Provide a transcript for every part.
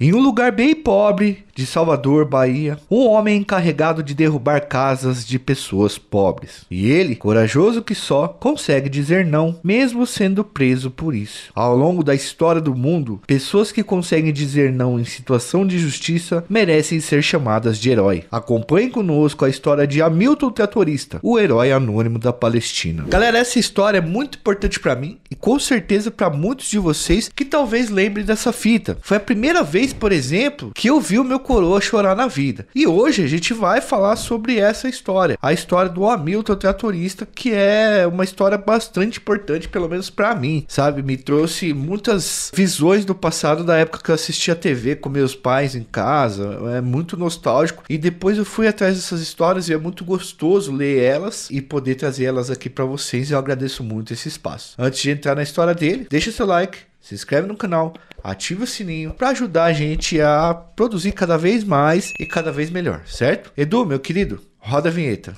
Em um lugar bem pobre, de Salvador, Bahia, um homem encarregado de derrubar casas de pessoas pobres. E ele, corajoso que só, consegue dizer não, mesmo sendo preso por isso. Ao longo da história do mundo, pessoas que conseguem dizer não em situação de justiça merecem ser chamadas de herói. Acompanhe conosco a história de Hamilton Tratorista, o herói anônimo da Palestina. Galera, essa história é muito importante para mim e com certeza para muitos de vocês que talvez lembrem dessa fita. Foi a primeira vez, por exemplo, que eu vi o meu coroa chorar na vida. E hoje a gente vai falar sobre essa história, a história do Hamilton Tratorista, que é uma história bastante importante, pelo menos para mim, sabe? Me trouxe muitas visões do passado da época que eu assistia TV com meus pais em casa, é muito nostálgico. E depois eu fui atrás dessas histórias e é muito gostoso ler elas e poder trazer elas aqui para vocês. Eu agradeço muito esse espaço. Antes de entrar na história dele, deixa seu like, se inscreve no canal, ativa o sininho para ajudar a gente a produzir cada vez mais e cada vez melhor, certo? Edu, meu querido, roda a vinheta.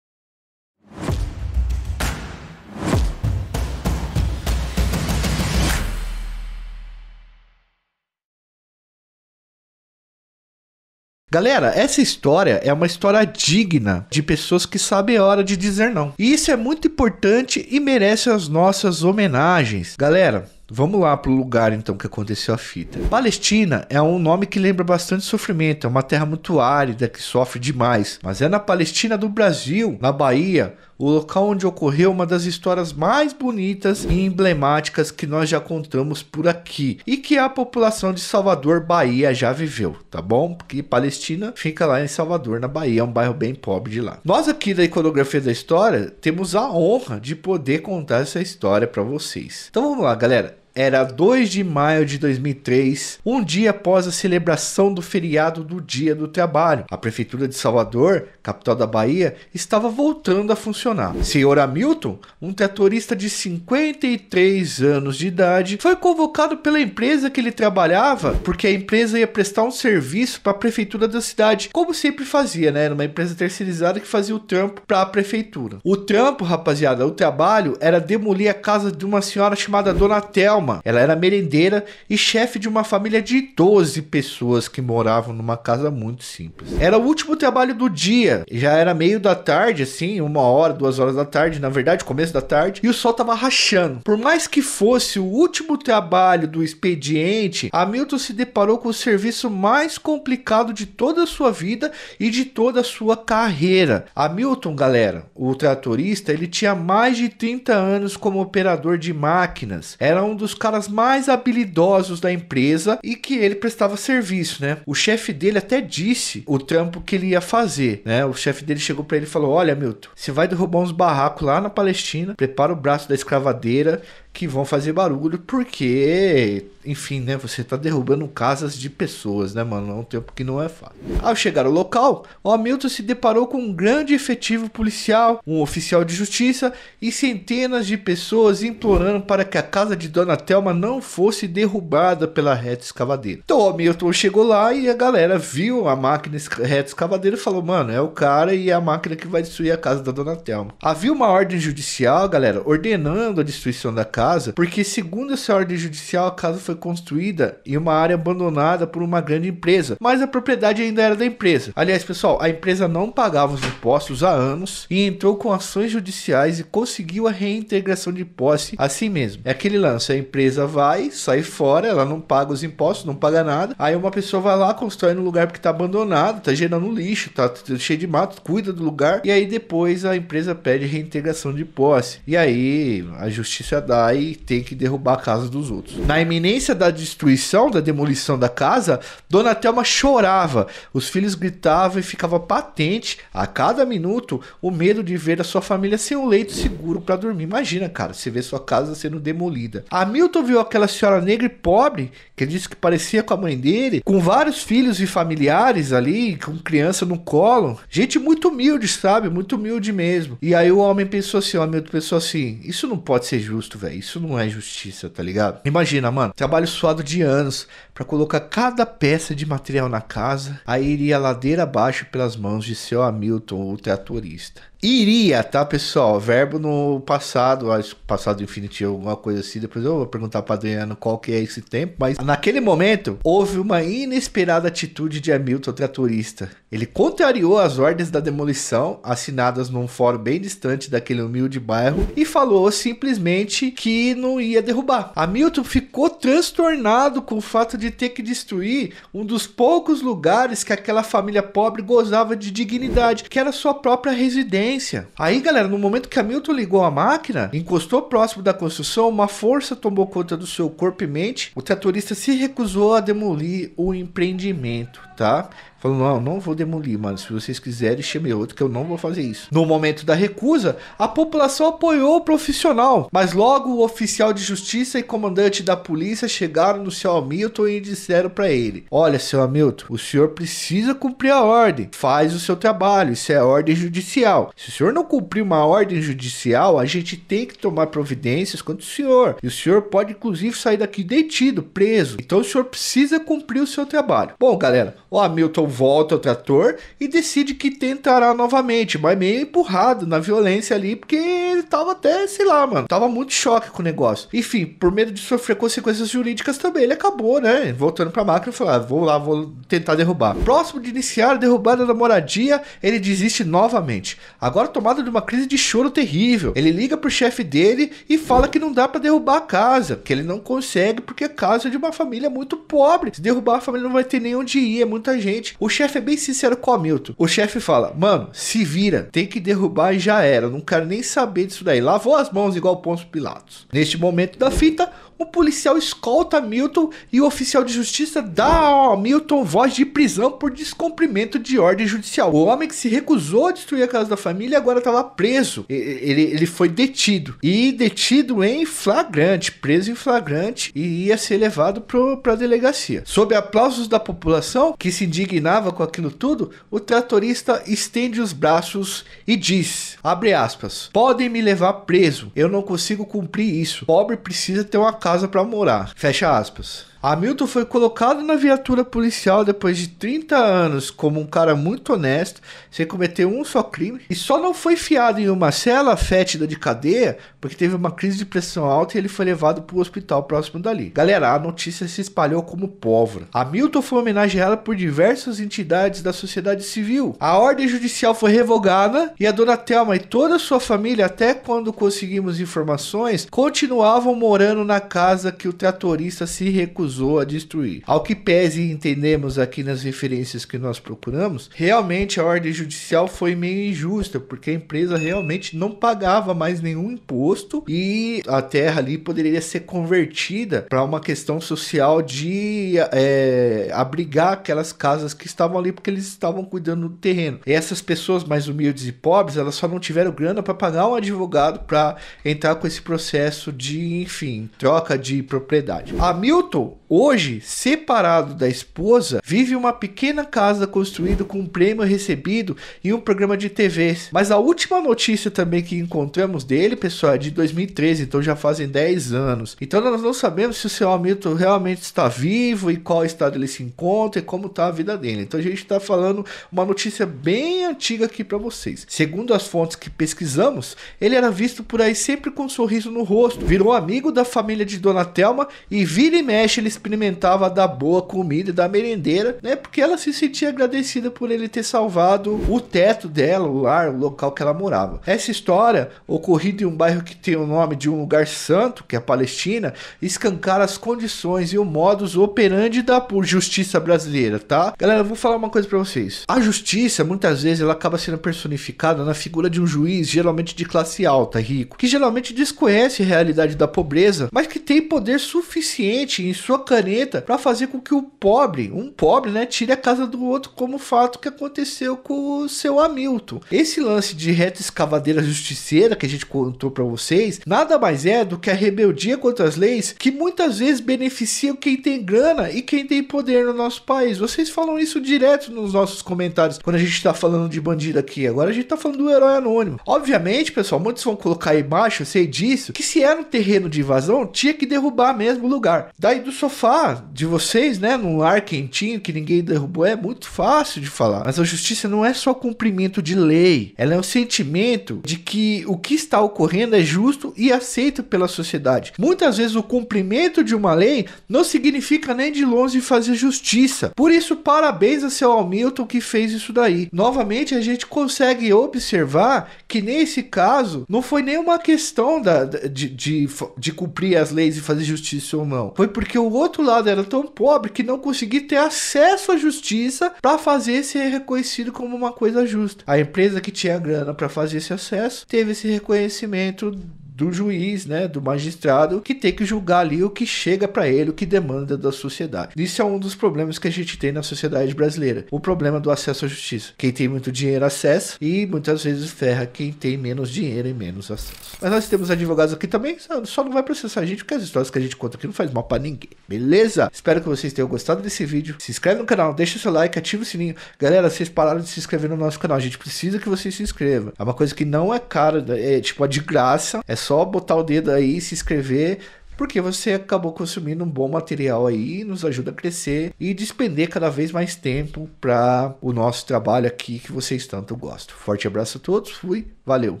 Galera, essa história é uma história digna de pessoas que sabem a hora de dizer não. E isso é muito importante e merece as nossas homenagens. Galera, Vamos lá pro lugar então que aconteceu a fita. Palestina é um nome que lembra bastante sofrimento, é uma terra muito árida que sofre demais, mas é na Palestina do Brasil, na Bahia, o local onde ocorreu uma das histórias mais bonitas e emblemáticas que nós já contamos por aqui e que a população de Salvador, Bahia já viveu, tá bom? Porque Palestina fica lá em Salvador, na Bahia, é um bairro bem pobre de lá. Nós aqui da Iconografia da História temos a honra de poder contar essa história para vocês. Então vamos lá, galera. Era 2 de maio de 2003, um dia após a celebração do feriado do Dia do Trabalho. A Prefeitura de Salvador, capital da Bahia, estava voltando a funcionar. Senhor Hamilton, um tratorista de 53 anos de idade, foi convocado pela empresa que ele trabalhava, porque a empresa ia prestar um serviço para a Prefeitura da cidade, como sempre fazia, né? Era uma empresa terceirizada que fazia o trampo para a Prefeitura. O trampo, rapaziada, o trabalho era demolir a casa de uma senhora chamada Dona Thelma Thelma, ela era merendeira e chefe de uma família de 12 pessoas que moravam numa casa muito simples. Era o último trabalho do dia, já era meio da tarde, assim, uma hora, duas horas da tarde, na verdade, começo da tarde, e o sol tava rachando. Por mais que fosse o último trabalho do expediente, Hamilton se deparou com o serviço mais complicado de toda a sua vida e de toda a sua carreira. Hamilton, galera, o tratorista, ele tinha mais de 30 anos como operador de máquinas. Era um dos dos caras mais habilidosos da empresa e que ele prestava serviço, né? O chefe dele até disse o trampo que ele ia fazer, né? O chefe dele chegou para ele e falou: "Olha, Milton, você vai derrubar uns barracos lá na Palestina, prepara o braço da escravadeira que vão fazer barulho porque enfim, né? Você tá derrubando casas de pessoas, né, mano? É um tempo que não é fácil. Ao chegar ao local, o Hamilton se deparou com um grande efetivo policial, um oficial de justiça e centenas de pessoas implorando para que a casa de Dona Telma não fosse derrubada pela reta escavadeira. Então o Hamilton chegou lá e a galera viu a máquina reta escavadeira e falou: mano, é o cara e é a máquina que vai destruir a casa da Dona Telma. Havia uma ordem judicial, galera, ordenando a destruição da casa, porque segundo essa ordem judicial, a casa foi foi construída em uma área abandonada por uma grande empresa, mas a propriedade ainda era da empresa. Aliás, pessoal, a empresa não pagava os impostos há anos e entrou com ações judiciais e conseguiu a reintegração de posse assim mesmo. É aquele lance, a empresa vai, sai fora, ela não paga os impostos, não paga nada, aí uma pessoa vai lá, constrói no lugar porque está abandonado, está gerando lixo, está cheio de mato, cuida do lugar e aí depois a empresa pede reintegração de posse. E aí a justiça dá e tem que derrubar a casa dos outros. Na iminência da destruição, da demolição da casa, Dona Thelma chorava. Os filhos gritavam e ficava patente a cada minuto o medo de ver a sua família sem um leito seguro para dormir. Imagina, cara, você vê sua casa sendo demolida. Hamilton viu aquela senhora negra e pobre que disse que parecia com a mãe dele, com vários filhos e familiares ali, com criança no colo. Gente muito humilde, sabe? Muito humilde mesmo. E aí o homem pensou assim, o Hamilton pensou assim: isso não pode ser justo, velho. Isso não é justiça, tá ligado? Imagina, mano, trabalhar trabalho suado de anos para colocar cada peça de material na casa, aí iria ladeira abaixo pelas mãos de seu Hamilton, o tratorista. Iria, tá, pessoal? Verbo no passado, acho passado infinitivo, alguma coisa assim. Depois eu vou perguntar pra Adriano qual que é esse tempo. Mas naquele momento, houve uma inesperada atitude de Hamilton Tratorista. Ele contrariou as ordens da demolição, assinadas num fórum bem distante daquele humilde bairro, e falou simplesmente que não ia derrubar. Hamilton ficou transtornado com o fato de ter que destruir um dos poucos lugares que aquela família pobre gozava de dignidade, que era sua própria residência resistência. Aí, galera, no momento que Hamilton ligou a máquina, encostou próximo da construção, uma força tomou conta do seu corpo e mente. O tratorista se recusou a demolir o empreendimento, tá? Falou, não, não vou demolir, mano. Se vocês quiserem, chame outro que eu não vou fazer isso. No momento da recusa, a população apoiou o profissional, mas logo o oficial de justiça e comandante da polícia chegaram no seu Hamilton e disseram para ele: Olha, seu Hamilton, o senhor precisa cumprir a ordem, faz o seu trabalho, isso é ordem judicial. Se o senhor não cumprir uma ordem judicial, a gente tem que tomar providências contra o senhor. E o senhor pode, inclusive, sair daqui detido, preso. Então o senhor precisa cumprir o seu trabalho. Bom, galera, o Hamilton volta o trator e decide que tentará novamente, mas meio empurrado na violência ali, porque ele tava até, sei lá, mano, tava muito choque com o negócio. Enfim, por medo de sofrer consequências jurídicas também, ele acabou, né? Voltando pra máquina e falou: ah, vou lá, vou tentar derrubar. Próximo de iniciar a derrubada da moradia, ele desiste novamente. Agora tomado de uma crise de choro terrível. Ele liga pro chefe dele e fala que não dá para derrubar a casa, que ele não consegue porque a casa é de uma família muito pobre. Se derrubar a família não vai ter nem onde ir, é muita gente. O chefe é bem sincero com o Hamilton. O chefe fala: Mano, se vira, tem que derrubar e já era. não quero nem saber disso daí. Lavou as mãos igual o Ponço Pilatos. Neste momento da fita, o policial escolta Milton e o oficial de justiça dá a Milton voz de prisão por descumprimento de ordem judicial. O homem que se recusou a destruir a casa da família agora estava tá preso. Ele, ele foi detido. E detido em flagrante, preso em flagrante, e ia ser levado para a delegacia. Sob aplausos da população, que se indignava com aquilo tudo, o tratorista estende os braços e diz, abre aspas, podem me levar preso, eu não consigo cumprir isso. Pobre precisa ter uma casa casa para morar. Fecha aspas. Hamilton foi colocado na viatura policial depois de 30 anos como um cara muito honesto, sem cometer um só crime, e só não foi fiado em uma cela fétida de cadeia porque teve uma crise de pressão alta e ele foi levado para o hospital próximo dali. Galera, a notícia se espalhou como pólvora. Hamilton foi homenageado por diversas entidades da sociedade civil. A ordem judicial foi revogada e a dona Thelma e toda a sua família, até quando conseguimos informações, continuavam morando na casa que o tratorista se recusou usou a destruir. Ao que pese e entendemos aqui nas referências que nós procuramos, realmente a ordem judicial foi meio injusta, porque a empresa realmente não pagava mais nenhum imposto e a terra ali poderia ser convertida para uma questão social de é, abrigar aquelas casas que estavam ali porque eles estavam cuidando do terreno. E essas pessoas mais humildes e pobres, elas só não tiveram grana para pagar um advogado para entrar com esse processo de, enfim, troca de propriedade. Hamilton Hoje, separado da esposa, vive uma pequena casa construída com um prêmio recebido e um programa de TV. Mas a última notícia também que encontramos dele, pessoal, é de 2013, então já fazem 10 anos. Então nós não sabemos se o seu amigo realmente está vivo e qual estado ele se encontra e como está a vida dele. Então a gente está falando uma notícia bem antiga aqui para vocês. Segundo as fontes que pesquisamos, ele era visto por aí sempre com um sorriso no rosto, virou amigo da família de Dona Telma e vira e mexe ele experimentava da boa comida da merendeira, né? Porque ela se sentia agradecida por ele ter salvado o teto dela, o lar, o local que ela morava. Essa história, ocorrida em um bairro que tem o nome de um lugar santo, que é a Palestina, escancara as condições e o modus operandi da por justiça brasileira, tá? Galera, eu vou falar uma coisa para vocês. A justiça, muitas vezes, ela acaba sendo personificada na figura de um juiz, geralmente de classe alta, rico, que geralmente desconhece a realidade da pobreza, mas que tem poder suficiente em sua caneta para fazer com que o pobre, um pobre, né, tire a casa do outro, como o fato que aconteceu com o seu Hamilton. Esse lance de reta escavadeira justiceira que a gente contou para vocês, nada mais é do que a rebeldia contra as leis que muitas vezes beneficiam quem tem grana e quem tem poder no nosso país. Vocês falam isso direto nos nossos comentários quando a gente tá falando de bandido aqui. Agora a gente tá falando do herói anônimo. Obviamente, pessoal, muitos vão colocar aí embaixo, eu sei disso, que se era um terreno de invasão, tinha que derrubar mesmo o lugar. Daí do sofá sofá de vocês, né? Num ar quentinho que ninguém derrubou, é muito fácil de falar. Mas a justiça não é só cumprimento de lei, ela é um sentimento de que o que está ocorrendo é justo e aceito pela sociedade. Muitas vezes o cumprimento de uma lei não significa nem de longe fazer justiça. Por isso, parabéns a seu Hamilton que fez isso daí. Novamente, a gente consegue observar que nesse caso não foi nenhuma questão da, de, de, de cumprir as leis e fazer justiça ou não. Foi porque o outro lado, era tão pobre que não conseguia ter acesso à justiça para fazer ser reconhecido como uma coisa justa. A empresa que tinha grana para fazer esse acesso teve esse reconhecimento do juiz, né, do magistrado, que tem que julgar ali o que chega para ele, o que demanda da sociedade. Isso é um dos problemas que a gente tem na sociedade brasileira, o problema do acesso à justiça. Quem tem muito dinheiro acessa e muitas vezes ferra quem tem menos dinheiro e menos acesso. Mas nós temos advogados aqui também, só não vai processar a gente porque as histórias que a gente conta aqui não faz mal para ninguém. Beleza? Espero que vocês tenham gostado desse vídeo. Se inscreve no canal, deixa seu like, ativa o sininho. Galera, vocês pararam de se inscrever no nosso canal. A gente precisa que vocês se inscrevam. É uma coisa que não é cara, né, é tipo é de graça. É só botar o dedo aí, se inscrever, porque você acabou consumindo um bom material aí, nos ajuda a crescer e despender cada vez mais tempo para o nosso trabalho aqui que vocês tanto gostam. Forte abraço a todos, fui, valeu!